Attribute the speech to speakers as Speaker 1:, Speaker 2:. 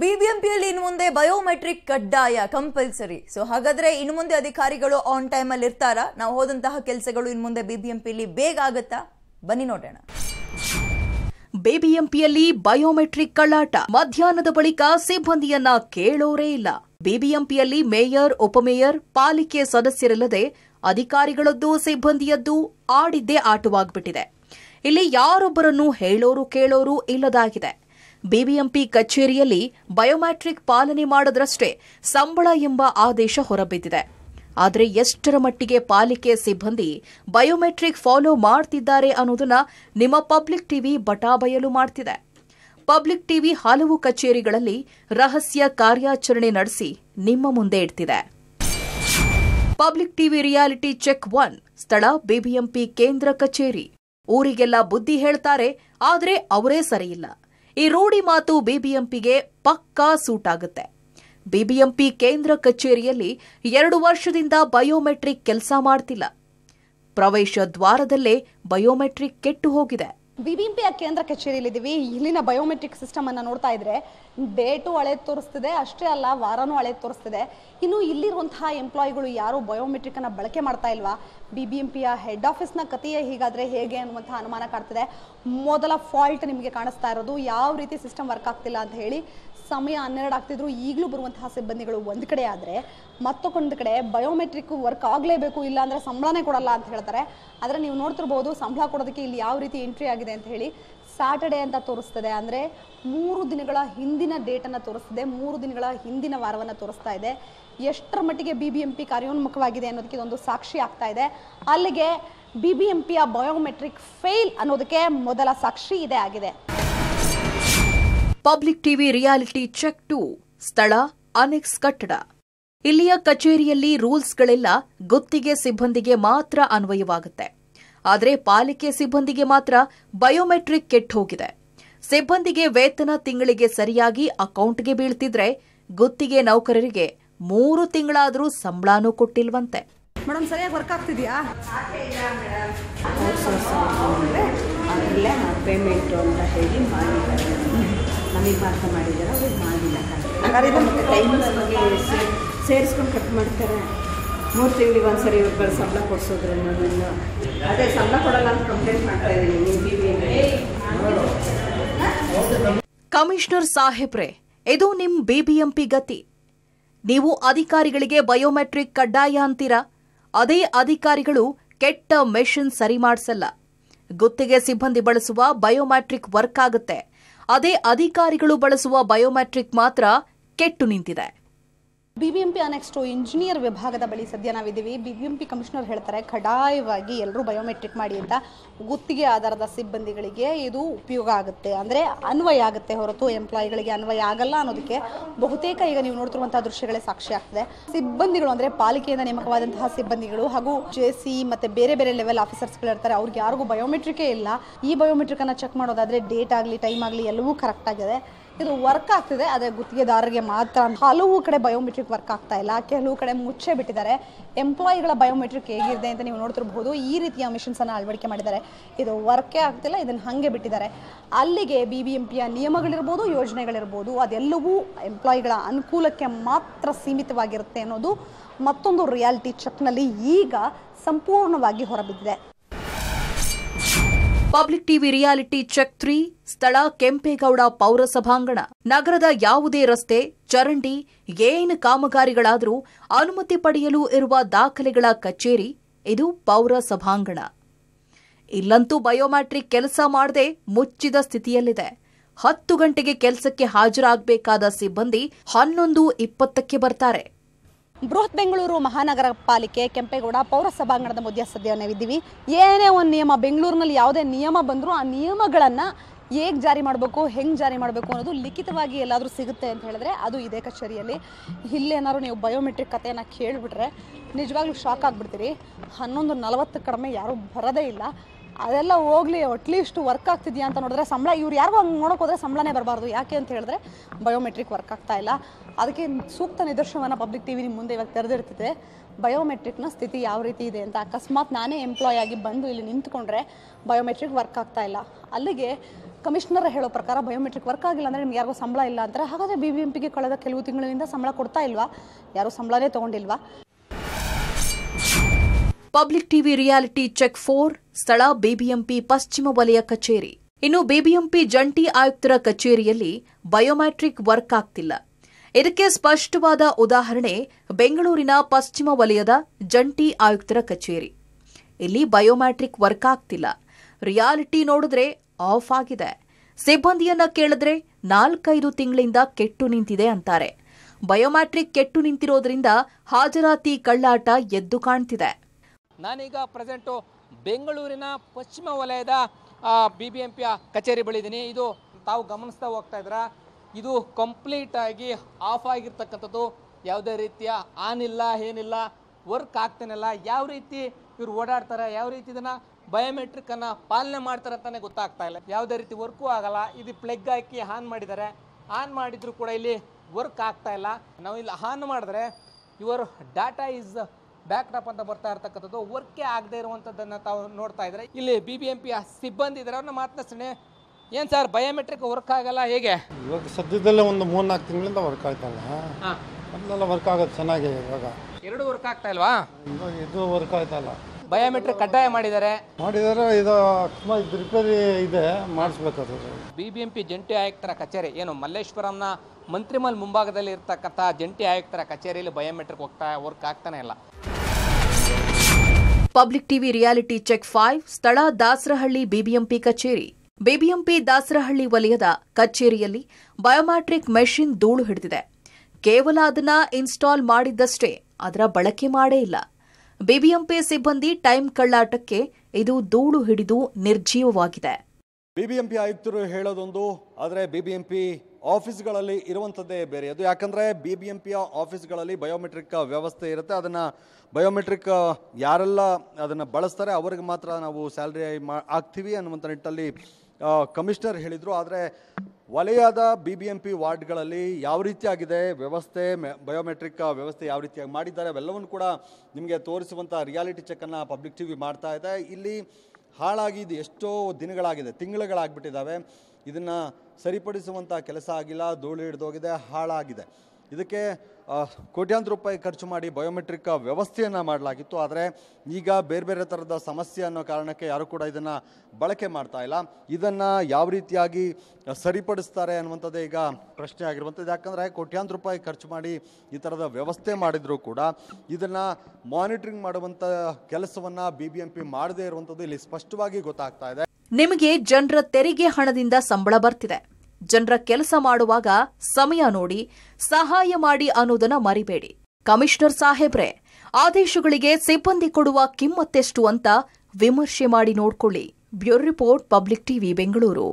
Speaker 1: ಬಿಬಿಎಂಪಿಯಲ್ಲಿ ಇನ್ನು ಮುಂದೆ ಬಯೋಮೆಟ್ರಿಕ್ ಕಡ್ಡಾಯ ಕಂಪಲ್ಸರಿ ಸೊ ಹಾಗಾದ್ರೆ ಇನ್ನು ಮುಂದೆ ಅಧಿಕಾರಿಗಳು ಆನ್ ಟೈಮ್ ಅಲ್ಲಿ ಇರ್ತಾರಾ ನಾವು ಹೋದಂತಹ ಕೆಲಸಗಳು ಇನ್ನು ಮುಂದೆ ಬಿಬಿಎಂಪಿಯಲ್ಲಿ ಬೇಗ ಆಗುತ್ತಾ ಬನ್ನಿ ನೋಡೋಣ ಬಿಬಿಎಂಪಿಯಲ್ಲಿ ಬಯೋಮೆಟ್ರಿಕ್ ಕಳ್ಳಾಟ ಮಧ್ಯಾಹ್ನದ ಬಳಿಕ ಸಿಬ್ಬಂದಿಯನ್ನ ಕೇಳೋರೇ ಇಲ್ಲ ಬಿಬಿಎಂಪಿಯಲ್ಲಿ ಮೇಯರ್ ಉಪಮೇಯರ್ ಪಾಲಿಕೆ ಸದಸ್ಯರಿಲ್ಲದೆ ಅಧಿಕಾರಿಗಳದ್ದು ಸಿಬ್ಬಂದಿಯದ್ದು ಆಡಿದ್ದೇ ಆಟವಾಗ್ಬಿಟ್ಟಿದೆ ಇಲ್ಲಿ ಯಾರೊಬ್ಬರನ್ನು ಹೇಳೋರು ಕೇಳೋರು ಇಲ್ಲದಾಗಿದೆ ಬಿಬಿಎಂಪಿ ಕಚೇರಿಯಲ್ಲಿ ಬಯೋಮ್ಯಾಟ್ರಿಕ್ ಪಾಲನೆ ಮಾಡದ್ರಷ್ಟೇ ಸಂಬಳ ಎಂಬ ಆದೇಶ ಹೊರಬಿದ್ದಿದೆ ಆದರೆ ಎಷ್ಟರ ಮಟ್ಟಿಗೆ ಪಾಲಿಕೆ ಸಿಬ್ಬಂದಿ ಬಯೋಮೆಟ್ರಿಕ್ ಫಾಲೋ ಮಾಡ್ತಿದ್ದಾರೆ ಅನ್ನೋದನ್ನ ನಿಮ್ಮ ಪಬ್ಲಿಕ್ ಟಿವಿ ಬಟಾಬಯಲು ಮಾಡ್ತಿದೆ ಪಬ್ಲಿಕ್ ಟಿವಿ ಹಲವು ಕಚೇರಿಗಳಲ್ಲಿ ರಹಸ್ಯ ಕಾರ್ಯಾಚರಣೆ ನಡೆಸಿ ನಿಮ್ಮ ಮುಂದೆ ಇಡ್ತಿದೆ public TV reality check one ಸ್ಥಳ ಬಿಬಿಎಂಪಿ ಕೇಂದ್ರ ಕಚೇರಿ ಊರಿಗೆಲ್ಲ ಬುದ್ಧಿ ಹೇಳ್ತಾರೆ ಆದರೆ ಅವರೇ ಸರಿಯಿಲ್ಲ ಈ ರೂಢಿ ಮಾತು ಬಿಬಿಎಂಪಿಗೆ ಪಕ್ಕಾ ಸೂಟ್ ಆಗುತ್ತೆ ಬಿಬಿಎಂಪಿ ಕೇಂದ್ರ ಕಚೇರಿಯಲ್ಲಿ ಎರಡು ವರ್ಷದಿಂದ ಬಯೋಮೆಟ್ರಿಕ್ ಕೆಲಸ ಮಾಡ್ತಿಲ್ಲ ಪ್ರವೇಶ ದ್ವಾರದಲ್ಲೇ ಬಯೋಮೆಟ್ರಿಕ್ ಕೆಟ್ಟು ಹೋಗಿದೆ
Speaker 2: ಬಿಬಿಎಂಪಿಯ ಕೇಂದ್ರ ಕಚೇರಿಯಲ್ಲಿದ್ದೀವಿ ಇಲ್ಲಿನ ಬಯೋಮೆಟ್ರಿಕ್ ಸಿಸ್ಟಮ್ ಅನ್ನ ನೋಡ್ತಾ ಇದ್ರೆ ಡೇಟು ಹಳೆ ತೋರಿಸ್ತಿದೆ ಅಷ್ಟೇ ಅಲ್ಲ ವಾರನೂ ಹಳೆ ತೋರಿಸ್ತಿದೆ ಇನ್ನು ಇಲ್ಲಿರುವಂತಹ ಎಂಪ್ಲಾಯಿಗಳು ಬಯೋಮೆಟ್ರಿಕ್ ಅನ್ನ ಬಳಕೆ ಮಾಡ್ತಾ ಇಲ್ವಾ ಬಿ ಬಿ ಎಂ ಹೆಡ್ ಆಫೀಸ್ನ ಕಥೆಯೇ ಹೀಗಾದ್ರೆ ಹೇಗೆ ಅನ್ನುವಂತಹ ಅನುಮಾನ ಕಾಡ್ತಿದೆ ಮೊದಲ ಫಾಲ್ಟ್ ನಿಮಗೆ ಕಾಣಿಸ್ತಾ ಇರೋದು ಯಾವ ರೀತಿ ಸಿಸ್ಟಮ್ ವರ್ಕ್ ಆಗ್ತಿಲ್ಲ ಅಂತ ಹೇಳಿ ಸಮಯ ಹನ್ನೆರಡು ಆಗ್ತಿದ್ರು ಈಗಲೂ ಬರುವಂತಹ ಸಿಬ್ಬಂದಿಗಳು ಒಂದು ಕಡೆ ಆದರೆ ಮತ್ತೊಂದು ಕಡೆ ಬಯೋಮೆಟ್ರಿಕ್ ವರ್ಕ್ ಆಗಲೇಬೇಕು ಇಲ್ಲ ಅಂದರೆ ಸಂಬಳನೇ ಕೊಡಲ್ಲ ಅಂತ ಹೇಳ್ತಾರೆ ಆದರೆ ನೀವು ನೋಡ್ತಿರ್ಬೋದು ಸಂಬಳ ಕೊಡೋದಕ್ಕೆ ಇಲ್ಲಿ ಯಾವ ರೀತಿ ಎಂಟ್ರಿ ಆಗಿದೆ ಅಂತ ಹೇಳಿ ಸ್ಯಾಟರ್ಡೆ ಅಂತ ತೋರಿಸ್ತದೆ ಅಂದರೆ ಮೂರು ದಿನಗಳ ಹಿಂದಿನ ಡೇಟನ್ನು ತೋರಿಸ್ತಿದೆ ಮೂರು ದಿನಗಳ ಹಿಂದಿನ ವಾರವನ್ನು ತೋರಿಸ್ತಾ ಇದೆ ಎಷ್ಟರ ಮಟ್ಟಿಗೆ ಬಿ ಬಿ ಎಂ ಪಿ ಕಾರ್ಯೋನ್ಮುಖವಾಗಿದೆ ಅನ್ನೋದಕ್ಕೆ ಇದೊಂದು ಸಾಕ್ಷಿ ಆಗ್ತಾ ಇದೆ ಅಲ್ಲಿಗೆ ಬಿ ಬಿ ಎಂ ಪಿಯ ಬಯೋಮೆಟ್ರಿಕ್ ಫೇಲ್ ಅನ್ನೋದಕ್ಕೆ
Speaker 1: ಮೊದಲ ಸಾಕ್ಷಿ ಇದೇ ಆಗಿದೆ public TV reality check two ಸ್ಥಳ ಅನೆಕ್ಸ್ ಕಟ್ಟಡ ಇಲ್ಲಿಯ ಕಚೇರಿಯಲ್ಲಿ ರೂಲ್ಸ್ಗಳೆಲ್ಲ ಗುತ್ತಿಗೆ ಸಿಬ್ಬಂದಿಗೆ ಮಾತ್ರ ಅನ್ವಯವಾಗುತ್ತೆ ಆದರೆ ಪಾಲಿಕೆ ಸಿಬ್ಬಂದಿಗೆ ಮಾತ್ರ ಬಯೋಮೆಟ್ರಿಕ್ ಕೆಟ್ಟ ಹೋಗಿದೆ ಸಿಬ್ಬಂದಿಗೆ ವೇತನ ತಿಂಗಳಿಗೆ ಸರಿಯಾಗಿ ಅಕೌಂಟ್ಗೆ ಬೀಳ್ತಿದ್ರೆ ಗುತ್ತಿಗೆ ನೌಕರರಿಗೆ ಮೂರು ತಿಂಗಳಾದರೂ ಸಂಬಳನೂ ಕೊಟ್ಟಿಲ್ವಂತೆ
Speaker 2: ಮೇಡಮ್ ಸರಿಯಾಗಿ ವರ್ಕ್ ಆಗ್ತಿದೆಯಾ ಪೇಮೆಂಟ್ ಅಂತ ಹೇಳಿ ನಮಗೆ ಪಾಠ ಮಾಡಿದ್ದಾರೆ ಅವ್ರಿಗೆ ಮಾಡಿಲ್ಲ ಸೇರಿಸ್ಕೊಂಡು ಕಟ್ ಮಾಡ್ತಾರೆ ಮೂರು
Speaker 1: ತಿಂಗಳಿಗೆ ಒಂದು ಸರಿ ಇವ್ರುಗಳು ಸಂಬಳ ಕೊಡಿಸೋದ್ರೆ ಅನ್ನೋದನ್ನು ಅದೇ ಸಂಬಳ ಕೊಡಲ್ಲ ಅಂತ ಕಂಪ್ಲೇಂಟ್ ಮಾಡ್ತಾ ಇದ್ದೀನಿ ನೀವು ಕಮಿಷನರ್ ಸಾಹೇಬ್ರೆ ಇದು ನಿಮ್ಮ ಬಿಬಿಎಂಪಿ ಗತಿ ನೀವು ಅಧಿಕಾರಿಗಳಿಗೆ ಬಯೋಮೆಟ್ರಿಕ್ ಕಡ್ಡಾಯ ಅಂತೀರಾ ಅದೇ ಅಧಿಕಾರಿಗಳು ಕೆಟ್ಟ ಮೆಷಿನ್ ಸರಿ ಮಾಡಿಸಲ್ಲ ಗುತ್ತಿಗೆ ಸಿಬ್ಬಂದಿ ಬಳಸುವ ಬಯೋಮೆಟ್ರಿಕ್ ವರ್ಕ್ ಆಗುತ್ತೆ ಅದೇ ಅಧಿಕಾರಿಗಳು ಬಳಸುವ ಬಯೋಮೆಟ್ರಿಕ್ ಮಾತ್ರ ಕೆಟ್ಟು ನಿಂತಿದೆ
Speaker 2: ಬಿಬಿಎಂಪಿ ನೆಕ್ಸ್ಟು ಇಂಜಿನಿಯರ್ ವಿಭಾಗದ ಬಳಿ ಸದ್ಯ ನಾವಿದ್ದೀವಿ ಬಿಬಿಎಂಪಿ ಕಮಿಷನರ್ ಹೇಳ್ತಾರೆ ಕಡ್ಡಾಯವಾಗಿ ಎಲ್ಲರೂ ಬಯೋಮೆಟ್ರಿಕ್ ಮಾಡಿ ಅಂತ ಗುತ್ತಿಗೆ ಆಧಾರದ ಸಿಬ್ಬಂದಿಗಳಿಗೆ ಇದು ಉಪಯೋಗ ಆಗುತ್ತೆ ಅಂದರೆ ಅನ್ವಯ ಆಗುತ್ತೆ ಹೊರತು ಎಂಪ್ಲಾಯಿಗಳಿಗೆ ಅನ್ವಯ ಆಗಲ್ಲ ಅನ್ನೋದಕ್ಕೆ ಬಹುತೇಕ ಈಗ ನೀವು ನೋಡ್ತಿರುವಂತಹ ದೃಶ್ಯಗಳೇ ಸಾಕ್ಷಿ ಆಗ್ತದೆ ಸಿಬ್ಬಂದಿಗಳು ಅಂದರೆ ಪಾಲಿಕೆಯಿಂದ ನೇಮಕವಾದಂತಹ ಸಿಬ್ಬಂದಿಗಳು ಹಾಗೂ ಜೆ ಸಿ ಮತ್ತು ಬೇರೆ ಬೇರೆ ಲೆವೆಲ್ ಆಫೀಸರ್ಸ್ಗಳು ಇರ್ತಾರೆ ಅವ್ರಿಗೆ ಯಾರಿಗೂ ಬಯೋಮೆಟ್ರಿಕೇ ಇಲ್ಲ ಈ ಬಯೋಮೆಟ್ರಿಕನ್ನು ಚೆಕ್ ಮಾಡೋದಾದರೆ ಡೇಟ್ ಆಗಲಿ ಟೈಮ್ ಆಗಲಿ ಎಲ್ಲವೂ ಕರೆಕ್ಟ್ ಆಗಿದೆ ಇದು ವರ್ಕ್ ಆಗ್ತಿದೆ ಅದೇ ಗುತ್ತಿಗೆದಾರರಿಗೆ ಮಾತ್ರ ಹಲವು ಕಡೆ ಬಯೋಮೆಟ್ರಿಕ್ ವರ್ಕ್ ಆಗ್ತಾ ಇಲ್ಲ ಕೆಲವು ಕಡೆ ಮುಚ್ಚೆ ಬಿಟ್ಟಿದ್ದಾರೆ ಎಂಪ್ಲಾಯಿಗಳ ಬಯೋಮೆಟ್ರಿಕ್ ಹೇಗಿದೆ ಅಂತ ನೀವು ನೋಡ್ತಿರ್ಬೋದು ಈ ರೀತಿಯ ಅನ್ನು ಅಳವಡಿಕೆ ಮಾಡಿದ್ದಾರೆ ಇದು ವರ್ಕೇ ಆಗ್ತಿಲ್ಲ ಇದನ್ನು ಹಾಗೆ ಬಿಟ್ಟಿದ್ದಾರೆ ಅಲ್ಲಿಗೆ ಬಿ ಬಿ ಎಂ ಪಿಯ ನಿಯಮಗಳಿರ್ಬೋದು ಯೋಜನೆಗಳಿರ್ಬೋದು ಅದೆಲ್ಲವೂ ಎಂಪ್ಲಾಯಿಗಳ ಅನುಕೂಲಕ್ಕೆ ಮಾತ್ರ ಸೀಮಿತವಾಗಿರುತ್ತೆ ಅನ್ನೋದು ಮತ್ತೊಂದು ರಿಯಾಲಿಟಿ
Speaker 1: ಚೆಕ್ನಲ್ಲಿ ಈಗ ಸಂಪೂರ್ಣವಾಗಿ ಹೊರಬಿದ್ದಿದೆ public TV reality check three ಸ್ಥಳ ಕೆಂಪೇಗೌಡ ಪೌರಸಭಾಂಗಣ ನಗರದ ಯಾವುದೇ ರಸ್ತೆ ಚರಂಡಿ ಏನು ಕಾಮಗಾರಿಗಳಾದರೂ ಅನುಮತಿ ಪಡೆಯಲು ಇರುವ ದಾಖಲೆಗಳ ಕಚೇರಿ ಇದು ಪೌರಸಭಾಂಗಣ ಇಲ್ಲಂತೂ ಬಯೋಮ್ಯಾಟ್ರಿಕ್ ಕೆಲಸ ಮಾಡದೆ ಮುಚ್ಚಿದ ಸ್ಥಿತಿಯಲ್ಲಿದೆ ಹತ್ತು ಗಂಟೆಗೆ ಕೆಲಸಕ್ಕೆ ಹಾಜರಾಗಬೇಕಾದ ಸಿಬ್ಬಂದಿ ಹನ್ನೊಂದು ಇಪ್ಪತ್ತಕ್ಕೆ ಬರ್ತಾರೆ ಬೃಹತ್ ಬೆಂಗಳೂರು ಮಹಾನಗರ ಪಾಲಿಕೆ
Speaker 2: ಕೆಂಪೇಗೌಡ ಪೌರ ಸದ್ಯವನ್ನು ಮುದ್ಯ ಇದ್ದೀವಿ ಏನೇ ಒಂದು ನಿಯಮ ಬೆಂಗಳೂರಿನಲ್ಲಿ ಯಾವುದೇ ನಿಯಮ ಬಂದರೂ ಆ ನಿಯಮಗಳನ್ನು ಹೇಗೆ ಜಾರಿ ಮಾಡಬೇಕು ಹೆಂಗೆ ಜಾರಿ ಮಾಡಬೇಕು ಅನ್ನೋದು ಲಿಖಿತವಾಗಿ ಎಲ್ಲಾದರೂ ಸಿಗುತ್ತೆ ಅಂತ ಹೇಳಿದ್ರೆ ಅದು ಇದೇ ಕಚೇರಿಯಲ್ಲಿ ಇಲ್ಲೇನಾದ್ರು ನೀವು ಬಯೋಮೆಟ್ರಿಕ್ ಕಥೆಯನ್ನು ಕೇಳಿಬಿಟ್ರೆ ನಿಜವಾಗ್ಲೂ ಶಾಕ್ ಆಗಿಬಿಡ್ತೀರಿ ಹನ್ನೊಂದು ನಲವತ್ತು ಕಡಿಮೆ ಯಾರೂ ಬರೋದೇ ಇಲ್ಲ ಅದೆಲ್ಲ ಹೋಗ್ಲಿ ಅಟ್ಲೀಸ್ಟ್ ವರ್ಕ್ ಆಗ್ತಿದ್ಯಾ ಅಂತ ನೋಡಿದ್ರೆ ಸಂಬಳ ಇವ್ರು ಯಾರಿಗೂ ಹಂಗೆ ನೋಡೋಕೆ ಹೋದ್ರೆ ಸಂಬಳನೇ ಬರಬಾರ್ದು ಯಾಕೆ ಅಂತ ಹೇಳಿದ್ರೆ ಬಯೋಮೆಟ್ರಿಕ್ ವರ್ಕ್ ಆಗ್ತಾ ಇಲ್ಲ ಅದಕ್ಕೆ ಸೂಕ್ತ ನಿದರ್ಶನವನ್ನು ಪಬ್ಲಿಕ್ ಟಿ ವಿ ನಿಮ್ಮ ಮುಂದೆ ಇವಾಗ ತೆರೆದಿರ್ತಿದೆ ಬಯೋಮೆಟ್ರಿಕ್ನ ಸ್ಥಿತಿ ಯಾವ ರೀತಿ ಇದೆ ಅಂತ ಅಕಸ್ಮಾತ್ ನಾನೇ ಎಂಪ್ಲಾಯ್ ಆಗಿ ಬಂದು ಇಲ್ಲಿ ನಿಂತ್ಕೊಂಡ್ರೆ ಬಯೋಮೆಟ್ರಿಕ್ ವರ್ಕ್ ಆಗ್ತಾ ಇಲ್ಲ ಅಲ್ಲಿಗೆ ಕಮಿಷನರ್ ಹೇಳೋ ಪ್ರಕಾರ ಬಯೋಮೆಟ್ರಿಕ್ ವರ್ಕ್ ಆಗಿಲ್ಲ ಅಂದರೆ ನಿಮ್ಗೆ ಯಾರಿಗೂ ಸಂಬಳ ಇಲ್ಲ ಅಂತಾರೆ ಹಾಗಾದರೆ ಬಿ ಬಿ ಎಂ ಪಿಗೆ ಕಳೆದ ಕೆಲವು ತಿಂಗಳಿಂದ ಸಂಬಳ ಕೊಡ್ತಾ ಇಲ್ವಾ ಯಾರೂ ಸಂಬಳನೇ ತೊಗೊಂಡಿಲ್ವಾ
Speaker 1: public TV reality check four ಸ್ಥಳ ಬಿಬಿಎಂಪಿ ಪಶ್ಚಿಮ ವಲಯ ಕಚೇರಿ ಇನ್ನು ಬಿಬಿಎಂಪಿ ಜಂಟಿ ಆಯುಕ್ತರ ಕಚೇರಿಯಲ್ಲಿ ಬಯೋಮ್ಯಾಟ್ರಿಕ್ ವರ್ಕ್ ಆಗ್ತಿಲ್ಲ ಇದಕ್ಕೆ ಸ್ಪಷ್ಟವಾದ ಉದಾಹರಣೆ ಬೆಂಗಳೂರಿನ ಪಶ್ಚಿಮ ವಲಯದ ಜಂಟಿ ಆಯುಕ್ತರ ಕಚೇರಿ ಇಲ್ಲಿ ಬಯೋಮ್ಯಾಟ್ರಿಕ್ ವರ್ಕ್ ಆಗ್ತಿಲ್ಲ ರಿಯಾಲಿಟಿ ನೋಡಿದ್ರೆ ಆಫ್ ಆಗಿದೆ ಸಿಬ್ಬಂದಿಯನ್ನ ಕೇಳಿದ್ರೆ ನಾಲ್ಕೈದು ತಿಂಗಳಿಂದ ಕೆಟ್ಟು ನಿಂತಿದೆ ಅಂತಾರೆ ಬಯೋಮ್ಯಾಟ್ರಿಕ್ ಕೆಟ್ಟು ನಿಂತಿರೋದ್ರಿಂದ ಹಾಜರಾತಿ ಕಳ್ಳಾಟ ಎದ್ದು ಕಾಣ್ತಿದೆ
Speaker 3: ನಾನೀಗ ಪ್ರೆಸೆಂಟು ಬೆಂಗಳೂರಿನ ಪಶ್ಚಿಮ ವಲಯದ ಬಿ ಬಿ ಎಂ ಪಿಯ ಕಚೇರಿ ಬಳಿದ್ದೀನಿ ಇದು ತಾವು ಗಮನಿಸ್ತಾ ಹೋಗ್ತಾ ಇದ್ರ ಇದು ಕಂಪ್ಲೀಟ್ ಆಗಿ ಆಫ್ ಆಗಿರ್ತಕ್ಕಂಥದ್ದು ಯಾವುದೇ ರೀತಿಯ ಆನ್ ಇಲ್ಲ ಏನಿಲ್ಲ ವರ್ಕ್ ಆಗ್ತಾನಿಲ್ಲ ಯಾವ ರೀತಿ ಇವ್ರು ಓಡಾಡ್ತಾರೆ ಯಾವ ರೀತಿ ಇದನ್ನು ಬಯೋಮೆಟ್ರಿಕನ್ನು ಪಾಲನೆ ಮಾಡ್ತಾರೆ ಅಂತಲೇ ಗೊತ್ತಾಗ್ತಾ ಇಲ್ಲ ಯಾವುದೇ ರೀತಿ ವರ್ಕೂ ಆಗಲ್ಲ ಇದು ಪ್ಲಗ್ ಹಾಕಿ ಆನ್ ಮಾಡಿದ್ದಾರೆ ಆನ್ ಮಾಡಿದರೂ ಕೂಡ ಇಲ್ಲಿ ವರ್ಕ್ ಆಗ್ತಾ ಇಲ್ಲ ನಾವು ಇಲ್ಲಿ ಆನ್ ಮಾಡಿದ್ರೆ ಇವರು ಡಾಟಾ ಈಸ್ ಬ್ಯಾಕ್ ಡ್ರಾಪ್ ಅಂತ ಬರ್ತಾ ಇರ್ತಕ್ಕಂಥದ್ದು ವರ್ಕೇ ಆಗದೆ ಇರುವಂಥದ್ದನ್ನು ತಾವು ನೋಡ್ತಾ ಇದ್ದಾರೆ ಇಲ್ಲಿ ಬಿ ಬಿ ಎಂ ಪಿ ಸಿಬ್ಬಂದಿ ಇದ್ರೆ ಅವ್ರನ್ನ ಮಾತನಾಡ್ತಾನೆ ಏನು ಸರ್ ಬಯೋಮೆಟ್ರಿಕ್ ವರ್ಕ್ ಆಗಲ್ಲ ಹೇಗೆ ಇವಾಗ ಸದ್ಯದಲ್ಲೇ ಒಂದು ನಾಲ್ಕು ತಿಂಗಳಿಂದ ವರ್ಕ್ ಆಯ್ತಲ್ಲ ಅದನ್ನೆಲ್ಲ ವರ್ಕ್ ಆಗೋದು ಚೆನ್ನಾಗಿ ಇವಾಗ ಎರಡು ವರ್ಕ್ ಆಗ್ತಾ ಇಲ್ವಾ ಇವಾಗ ಇದು ವರ್ಕ್ ಆಯ್ತಲ್ಲ ಬಯೋಮೆಟ್ರಿಕ್ ಕಡ್ಡಾಯ ಮಾಡಿದ್ದಾರೆ ಮಾಡಿದರೆ ಇದು ಅಕಸ್ಮಾತ್ ರಿಪೇರಿ ಇದೆ ಮಾಡಿಸ್ಬೇಕು ಬಿ ಬಿ ಎಂ ಪಿ ಜಂಟಿ ಆಯುಕ್ತರ ಕಚೇರಿ ಏನು ಮಲ್ಲೇಶ್ವರಂನ ಮಂತ್ರಿಮಲ್ ಮುಂಭಾಗದಲ್ಲಿ ಇರ್ತಕ್ಕಂಥ ಜಂಟಿ ಆಯುಕ್ತರ ಕಚೇರಿಯಲ್ಲಿ ಬಯೋಮೆಟ್ರಿಕ್ ಹೋಗ್ತಾ ವರ್ಕ್ ಆಗ್ತಾನೆ ಇಲ್ಲ
Speaker 1: public TV reality check five ಸ್ಥಳ ದಾಸರಹಳ್ಳಿ ಬಿಬಿಎಂಪಿ ಕಚೇರಿ ಬಿಬಿಎಂಪಿ ದಾಸರಹಳ್ಳಿ ವಲಯದ ಕಚೇರಿಯಲ್ಲಿ ಬಯೋಮ್ಯಾಟ್ರಿಕ್ ಮೆಷಿನ್ ಧೂಳು ಹಿಡಿದಿದೆ ಕೇವಲ ಅದನ್ನ ಇನ್ಸ್ಟಾಲ್ ಮಾಡಿದ್ದಷ್ಟೇ ಅದರ ಬಳಕೆ ಮಾಡೇ ಇಲ್ಲ ಬಿಬಿಎಂಪಿ ಸಿಬ್ಬಂದಿ ಟೈಮ್ ಕಳ್ಳಾಟಕ್ಕೆ ಇದು ಧೂಳು ಹಿಡಿದು ನಿರ್ಜೀವವಾಗಿದೆ
Speaker 4: ಬಿ ಬಿ ಎಂ ಪಿ ಆಯುಕ್ತರು ಹೇಳೋದೊಂದು ಆದರೆ ಬಿ ಬಿ ಎಂ ಪಿ ಆಫೀಸ್ಗಳಲ್ಲಿ ಇರುವಂಥದ್ದೇ ಬೇರೆ ಅದು ಯಾಕಂದರೆ ಬಿ ಬಿ ಎಂ ಪಿಯ ಆಫೀಸ್ಗಳಲ್ಲಿ ಬಯೋಮೆಟ್ರಿಕ್ ವ್ಯವಸ್ಥೆ ಇರುತ್ತೆ ಅದನ್ನು ಬಯೋಮೆಟ್ರಿಕ್ ಯಾರೆಲ್ಲ ಅದನ್ನು ಬಳಸ್ತಾರೆ ಅವ್ರಿಗೆ ಮಾತ್ರ ನಾವು ಸ್ಯಾಲ್ರಿ ಮಾ ಆಗ್ತೀವಿ ಅನ್ನುವಂಥ ನಿಟ್ಟಲ್ಲಿ ಕಮಿಷನರ್ ಹೇಳಿದರು ಆದರೆ ವಲಯದ ಬಿ ಬಿ ಎಂ ಪಿ ವಾರ್ಡ್ಗಳಲ್ಲಿ ಯಾವ ರೀತಿಯಾಗಿದೆ ವ್ಯವಸ್ಥೆ ಬಯೋಮೆಟ್ರಿಕ್ ವ್ಯವಸ್ಥೆ ಯಾವ ರೀತಿಯಾಗಿ ಮಾಡಿದ್ದಾರೆ ಅವೆಲ್ಲವನ್ನು ಕೂಡ ನಿಮಗೆ ತೋರಿಸುವಂಥ ರಿಯಾಲಿಟಿ ಚೆಕನ್ನು ಪಬ್ಲಿಕ್ ಟಿ ವಿ ಮಾಡ್ತಾ ಇದೆ ಇಲ್ಲಿ ಹಾಳಾಗಿ ಇದು ಎಷ್ಟೋ ದಿನಗಳಾಗಿದೆ ತಿಂಗಳುಗಳಾಗಿಬಿಟ್ಟಿದ್ದಾವೆ ಇದನ್ನು ಸರಿಪಡಿಸುವಂಥ ಕೆಲಸ ಆಗಿಲ್ಲ ಧೂಳು ಹಿಡಿದೋಗಿದೆ ಹಾಳಾಗಿದೆ ಇದಕ್ಕೆ ಕೋಟ್ಯಾಂತರ ರೂಪಾಯಿ ಖರ್ಚು ಮಾಡಿ ಬಯೋಮೆಟ್ರಿಕ್ ವ್ಯವಸ್ಥೆಯನ್ನು ಮಾಡಲಾಗಿತ್ತು ಆದರೆ ಈಗ ಬೇರೆ ಬೇರೆ ಥರದ ಸಮಸ್ಯೆ ಅನ್ನೋ ಕಾರಣಕ್ಕೆ ಯಾರು ಕೂಡ ಇದನ್ನು ಬಳಕೆ ಮಾಡ್ತಾ ಇಲ್ಲ ಇದನ್ನು ಯಾವ ರೀತಿಯಾಗಿ ಸರಿಪಡಿಸ್ತಾರೆ ಅನ್ನುವಂಥದ್ದೇ ಈಗ ಪ್ರಶ್ನೆ ಆಗಿರುವಂಥದ್ದು ಯಾಕಂದರೆ ಕೋಟ್ಯಾಂತರ ರೂಪಾಯಿ ಖರ್ಚು ಮಾಡಿ ಈ ಥರದ ವ್ಯವಸ್ಥೆ ಮಾಡಿದರೂ ಕೂಡ ಇದನ್ನು ಮಾನಿಟ್ರಿಂಗ್ ಮಾಡುವಂಥ ಕೆಲಸವನ್ನು ಬಿ ಬಿ ಎಂ ಪಿ ಮಾಡದೇ ಇರುವಂಥದ್ದು ಇಲ್ಲಿ ಸ್ಪಷ್ಟವಾಗಿ ಗೊತ್ತಾಗ್ತಾ ಇದೆ
Speaker 1: ನಿಮಗೆ ಜನರ ತೆರಿಗೆ ಹಣದಿಂದ ಸಂಬಳ ಬರ್ತಿದೆ ಜನರ ಕೆಲಸ ಮಾಡುವಾಗ ಸಮಯ ನೋಡಿ ಸಹಾಯ ಮಾಡಿ ಅನ್ನೋದನ್ನ ಮರಿಬೇಡಿ ಕಮಿಷನರ್ ಸಾಹೇಬ್ರೆ ಆದೇಶಗಳಿಗೆ ಸಿಬ್ಬಂದಿ ಕೊಡುವ ಕಿಮ್ಮತ್ತೆಷ್ಟು ಅಂತ ವಿಮರ್ಶೆ ಮಾಡಿ ನೋಡ್ಕೊಳ್ಳಿ bureau report public TV Bengaluru